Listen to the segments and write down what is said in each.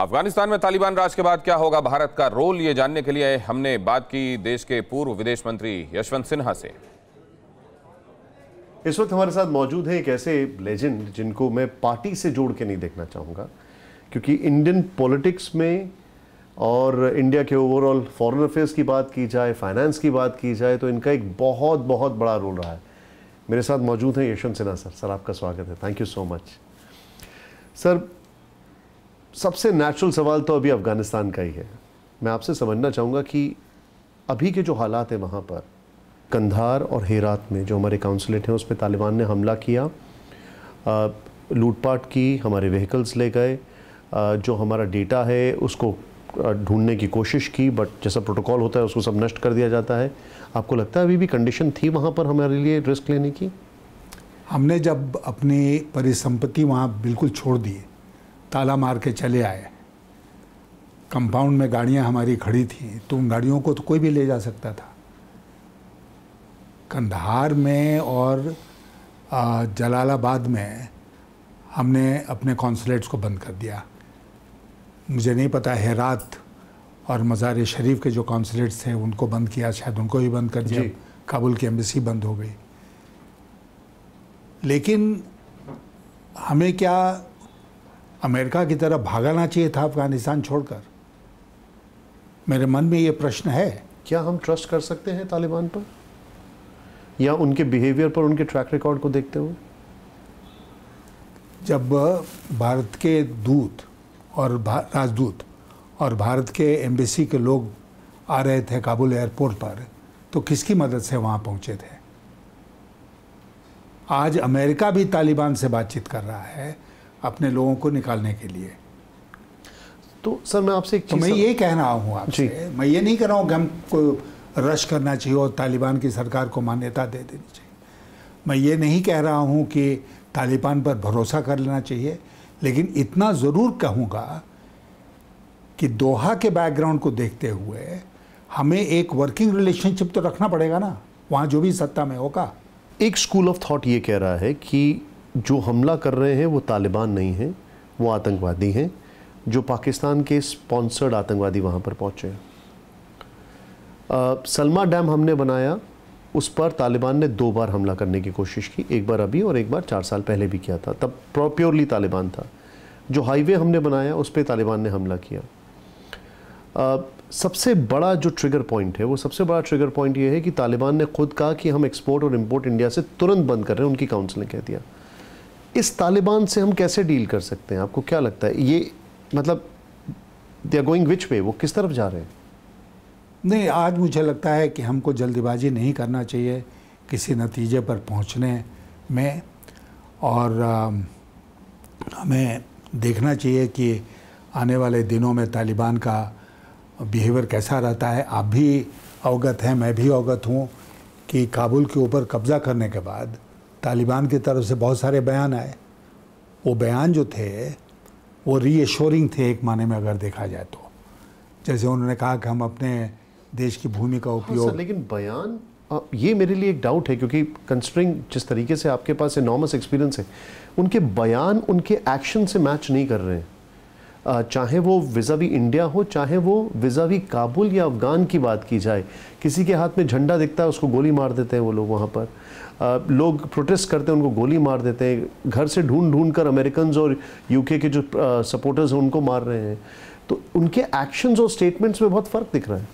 अफगानिस्तान में तालिबान राज के बाद क्या होगा भारत का रोल ये जानने के लिए हमने बात की देश के पूर्व विदेश मंत्री यशवंत सिन्हा से इस वक्त हमारे साथ मौजूद है एक ऐसे लेजेंड जिनको मैं पार्टी से जोड़ के नहीं देखना चाहूंगा क्योंकि इंडियन पॉलिटिक्स में और इंडिया के ओवरऑल फॉरेन अफेयर्स की बात की जाए फाइनेंस की बात की जाए तो इनका एक बहुत बहुत बड़ा रोल रहा है मेरे साथ मौजूद हैं यशवंत सिन्हा सर सर आपका स्वागत है thank you so much sir सबसे नेचुरल सवाल तो अभी अफ़गानिस्तान का ही है मैं आपसे समझना चाहूँगा कि अभी के जो हालात हैं वहाँ पर कंधार और हेरात में जो हमारे काउंसलेट हैं उस पर तालिबान ने हमला किया लूटपाट की हमारे व्हीकल्स ले गए जो हमारा डेटा है उसको ढूंढने की कोशिश की बट जैसा प्रोटोकॉल होता है उसको सब नष्ट कर दिया जाता है आपको लगता है अभी भी कंडीशन थी वहाँ पर हमारे लिए रिस्क लेने की हमने जब अपनी परिसंपत्ति वहाँ बिल्कुल छोड़ दी ताला मार के चले आए कंपाउंड में गाड़ियां हमारी खड़ी थी तो उन गाड़ियों को तो कोई भी ले जा सकता था कंधार में और जलालाबाद में हमने अपने कॉन्सुलेट्स को बंद कर दिया मुझे नहीं पता हैरात और मज़ार शरीफ के जो कॉन्सुलेट्स थे उनको बंद किया शायद उनको भी बंद कर दिया काबुल की एम्बेसी बंद हो गई लेकिन हमें क्या अमेरिका की तरफ भागना चाहिए था अफगानिस्तान छोड़कर मेरे मन में ये प्रश्न है क्या हम ट्रस्ट कर सकते हैं तालिबान पर या उनके बिहेवियर पर उनके ट्रैक रिकॉर्ड को देखते हुए जब भारत के दूत और राजदूत और भारत के एम्बेसी के लोग आ रहे थे काबुल एयरपोर्ट पर तो किसकी मदद से वहाँ पहुँचे थे आज अमेरिका भी तालिबान से बातचीत कर रहा है अपने लोगों को निकालने के लिए तो सर मैं आपसे तो मैं ये कह रहा हूँ आपसे मैं ये नहीं कह रहा हूँ कि हमको रश करना चाहिए और तालिबान की सरकार को मान्यता दे देनी चाहिए मैं ये नहीं कह रहा हूँ कि तालिबान पर भरोसा कर लेना चाहिए लेकिन इतना ज़रूर कहूँगा कि दोहा के बैकग्राउंड को देखते हुए हमें एक वर्किंग रिलेशनशिप तो रखना पड़ेगा ना वहाँ जो भी सत्ता में होगा एक स्कूल ऑफ थॉट ये कह रहा है कि जो हमला कर रहे हैं वो तालिबान नहीं हैं वो आतंकवादी हैं जो पाकिस्तान के स्पॉन्सर्ड आतंकवादी वहाँ पर पहुँचे हैं सलमा डैम हमने बनाया उस पर तालिबान ने दो बार हमला करने की कोशिश की एक बार अभी और एक बार चार साल पहले भी किया था तब प्योरली तालिबान था जो हाईवे हमने बनाया उस पर तालिबान ने हमला किया आ, सबसे बड़ा जो ट्रिगर पॉइंट है वो सबसे बड़ा ट्रिगर पॉइंट ये है कि तालिबान ने खुद कहा कि हम एक्सपोर्ट और इम्पोर्ट इंडिया से तुरंत बंद कर रहे हैं उनकी काउंसिल ने कह दिया इस तालिबान से हम कैसे डील कर सकते हैं आपको क्या लगता है ये मतलब दे आर गोइंग विच वे वो किस तरफ जा रहे हैं नहीं आज मुझे लगता है कि हमको जल्दबाजी नहीं करना चाहिए किसी नतीजे पर पहुंचने में और हमें देखना चाहिए कि आने वाले दिनों में तालिबान का बिहेवियर कैसा रहता है आप भी अवगत हैं मैं भी अवगत हूँ कि काबुल के ऊपर कब्ज़ा करने के बाद तालिबान की तरफ से बहुत सारे बयान आए वो बयान जो थे वो रीएश्योरिंग थे एक माने में अगर देखा जाए तो जैसे उन्होंने कहा कि हम अपने देश की भूमि का हाँ उपयोग हाँ लेकिन बयान ये मेरे लिए एक डाउट है क्योंकि कंस्टरिंग जिस तरीके से आपके पास इनॉमस एक्सपीरियंस है उनके बयान उनके एक्शन से मैच नहीं कर रहे हैं चाहे वो विज़ावी इंडिया हो चाहे वो विज़ावी काबुल या अफ़गान की बात की जाए किसी के हाथ में झंडा दिखता है उसको गोली मार देते हैं वो लोग वहाँ पर आ, लोग प्रोटेस्ट करते हैं उनको गोली मार देते हैं घर से ढूंढ ढूंढ कर अमेरिकन और यूके के जो सपोर्टर्स हैं उनको मार रहे हैं तो उनके एक्शंस और स्टेटमेंट्स में बहुत फ़र्क दिख रहा है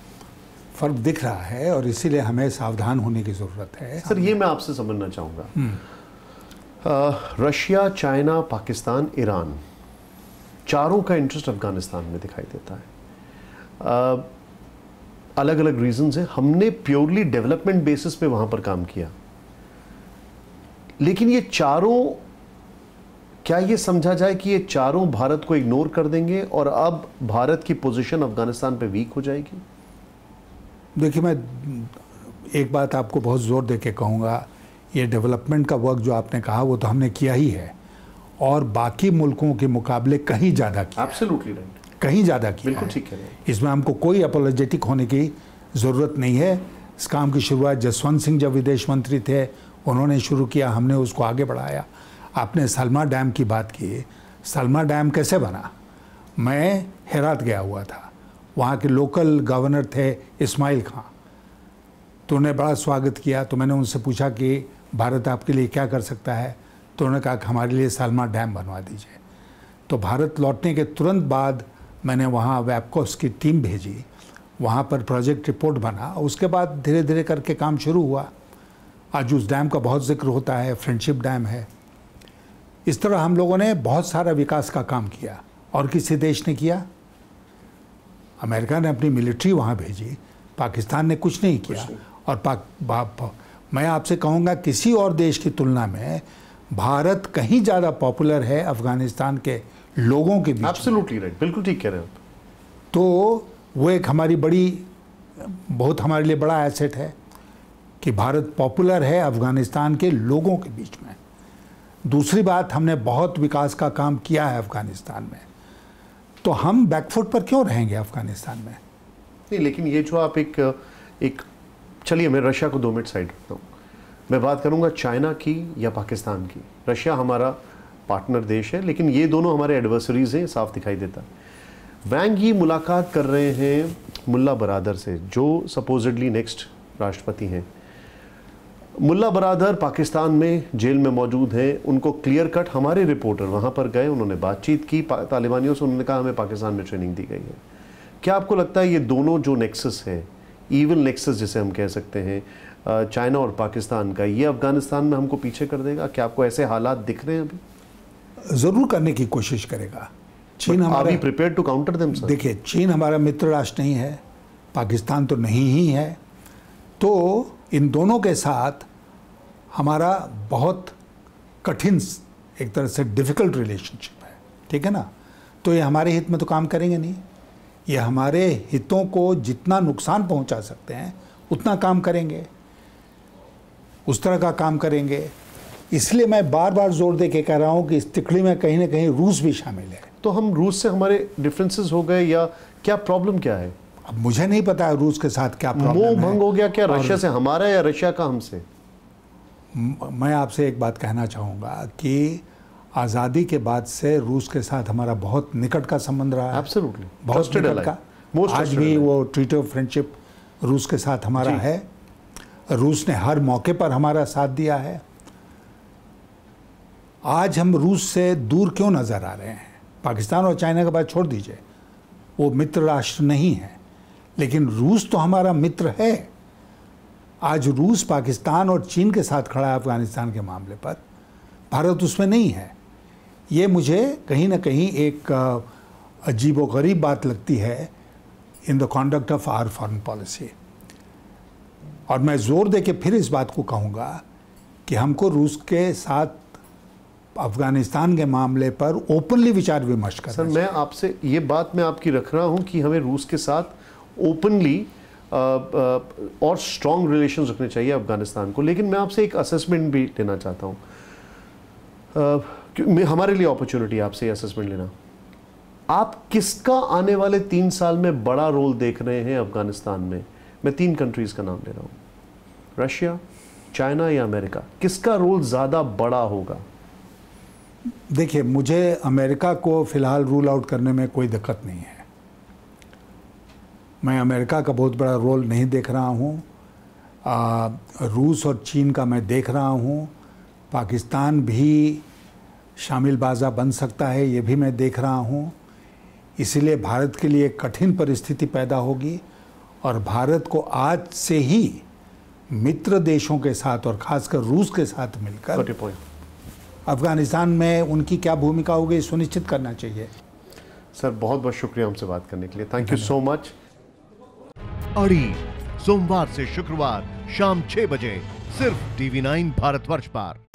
फ़र्क दिख रहा है और इसीलिए हमें सावधान होने की ज़रूरत है सर ये मैं आपसे समझना चाहूँगा हम्म। रशिया चाइना पाकिस्तान ईरान चारों का इंटरेस्ट अफ़गानिस्तान में दिखाई देता है आ, अलग अलग रीज़न है हमने प्योरली डेवलपमेंट बेसिस पे वहां पर काम किया लेकिन ये चारों क्या ये समझा जाए कि ये चारों भारत को इग्नोर कर देंगे और अब भारत की पोजीशन अफ़गानिस्तान पे वीक हो जाएगी देखिए मैं एक बात आपको बहुत ज़ोर दे के कहूँगा ये डेवलपमेंट का वर्क जो आपने कहा वो तो हमने किया ही है और बाकी मुल्कों के मुकाबले कहीं ज़्यादा किया एब्सोल्युटली राइट कहीं ज़्यादा किया बिल्कुल ठीक है इसमें हमको कोई अपोलोजेटिक होने की ज़रूरत नहीं है इस काम की शुरुआत जसवंत सिंह जब विदेश मंत्री थे उन्होंने शुरू किया हमने उसको आगे बढ़ाया आपने सलमा डैम की बात की सलमा डैम कैसे बना मैं हैरात गया हुआ था वहाँ के लोकल गवर्नर थे इस्माइल खां तो उन्हें बड़ा स्वागत किया तो मैंने उनसे पूछा कि भारत आपके लिए क्या कर सकता है तो उन्होंने कहा कि हमारे लिए सालमा डैम बनवा दीजिए तो भारत लौटने के तुरंत बाद मैंने वहाँ वैपकोस की टीम भेजी वहाँ पर प्रोजेक्ट रिपोर्ट बना उसके बाद धीरे धीरे करके काम शुरू हुआ आज उस डैम का बहुत जिक्र होता है फ्रेंडशिप डैम है इस तरह हम लोगों ने बहुत सारा विकास का काम किया और किसी देश ने किया अमेरिका ने अपनी मिलिट्री वहाँ भेजी पाकिस्तान ने कुछ नहीं किया और पाक मैं आपसे कहूँगा किसी और देश की तुलना में भारत कहीं ज़्यादा पॉपुलर है अफगानिस्तान के लोगों के बीच एब्सोल्युटली राइट बिल्कुल ठीक कह रहे हो तो वो एक हमारी बड़ी बहुत हमारे लिए बड़ा एसेट है कि भारत पॉपुलर है अफ़गानिस्तान के लोगों के बीच में दूसरी बात हमने बहुत विकास का काम किया है अफ़गानिस्तान में तो हम बैकफुट पर क्यों रहेंगे अफ़गानिस्तान में नहीं लेकिन ये जो आप एक एक चलिए मैं रशिया को दो मिनट साइड करता हूँ मैं बात करूंगा चाइना की या पाकिस्तान की रशिया हमारा पार्टनर देश है लेकिन ये दोनों हमारे एडवर्सरीज़ हैं साफ दिखाई देता है वैंग ही मुलाकात कर रहे हैं मुल्ला बरदर से जो सपोजिडली नेक्स्ट राष्ट्रपति हैं मुल्ला बरदर पाकिस्तान में जेल में मौजूद हैं उनको क्लियर कट हमारे रिपोर्टर वहाँ पर गए उन्होंने बातचीत की तालिबानियों से उन्होंने कहा हमें पाकिस्तान में ट्रेनिंग दी गई है क्या आपको लगता है ये दोनों जो नेक्सस है ईवन नेक्सस जिसे हम कह सकते हैं चाइना और पाकिस्तान का ये अफगानिस्तान में हमको पीछे कर देगा क्या आपको ऐसे हालात दिख रहे हैं अभी ज़रूर करने की कोशिश करेगा चीन हमारा प्रिपेयर टू काउंटर देम देखिए चीन हमारा मित्र राष्ट्र नहीं है पाकिस्तान तो नहीं ही है तो इन दोनों के साथ हमारा बहुत कठिन एक तरह से डिफ़िकल्ट रिलेशनशिप है ठीक है ना तो ये हमारे हित में तो काम करेंगे नहीं ये हमारे हितों को जितना नुकसान पहुंचा सकते हैं उतना काम करेंगे उस तरह का काम करेंगे इसलिए मैं बार बार जोर दे के कह रहा हूँ कि इस तिकड़ी में कहीं ना कहीं रूस भी शामिल है तो हम रूस से हमारे डिफरेंसेस हो गए या क्या प्रॉब्लम क्या है अब मुझे नहीं पता है रूस के साथ क्या प्रॉब्लम है भंग हो गया क्या रशिया से हमारा या रशिया का हमसे मैं आपसे एक बात कहना चाहूँगा कि आज़ादी के बाद से रूस के साथ हमारा बहुत निकट का संबंध रहा है Absolutely. बहुत निकट का आज भी वो ट्रीट ऑफ फ्रेंडशिप रूस के साथ हमारा है रूस ने हर मौके पर हमारा साथ दिया है आज हम रूस से दूर क्यों नज़र आ रहे हैं पाकिस्तान और चाइना के बाद छोड़ दीजिए वो मित्र राष्ट्र नहीं है लेकिन रूस तो हमारा मित्र है आज रूस पाकिस्तान और चीन के साथ खड़ा है अफगानिस्तान के मामले पर भारत उसमें नहीं है ये मुझे कहीं ना कहीं एक अजीब व गरीब बात लगती है in the conduct of our foreign policy और मैं ज़ोर दे के फिर इस बात को कहूँगा कि हमको रूस के साथ अफगानिस्तान के मामले पर ओपनली विचार विमर्श कर सर मैं आपसे ये बात मैं आपकी रख रहा हूँ कि हमें रूस के साथ ओपनली और स्ट्रॉन्ग रिलेशन रखने चाहिए अफगानिस्तान को लेकिन मैं आपसे एक असेसमेंट भी लेना चाहता हूँ हमारे लिए अपॉर्चुनिटी आपसे असेसमेंट लेना आप किसका आने वाले तीन साल में बड़ा रोल देख रहे हैं अफगानिस्तान में मैं तीन कंट्रीज़ का नाम ले रहा हूँ रशिया चाइना या अमेरिका किसका रोल ज़्यादा बड़ा होगा देखिए मुझे अमेरिका को फ़िलहाल रूल आउट करने में कोई दिक्कत नहीं है मैं अमेरिका का बहुत बड़ा रोल नहीं देख रहा हूँ रूस और चीन का मैं देख रहा हूँ पाकिस्तान भी शामिल बाजा बन सकता है ये भी मैं देख रहा हूँ इसलिए भारत के लिए कठिन परिस्थिति पैदा होगी और भारत को आज से ही मित्र देशों के साथ और खासकर रूस के साथ मिलकर अफगानिस्तान में उनकी क्या भूमिका होगी सुनिश्चित करना चाहिए सर बहुत बहुत शुक्रिया हमसे बात करने के लिए थैंक यू सो मच अड़ी सोमवार से शुक्रवार शाम छह बजे सिर्फ टीवी नाइन भारतवर्ष पर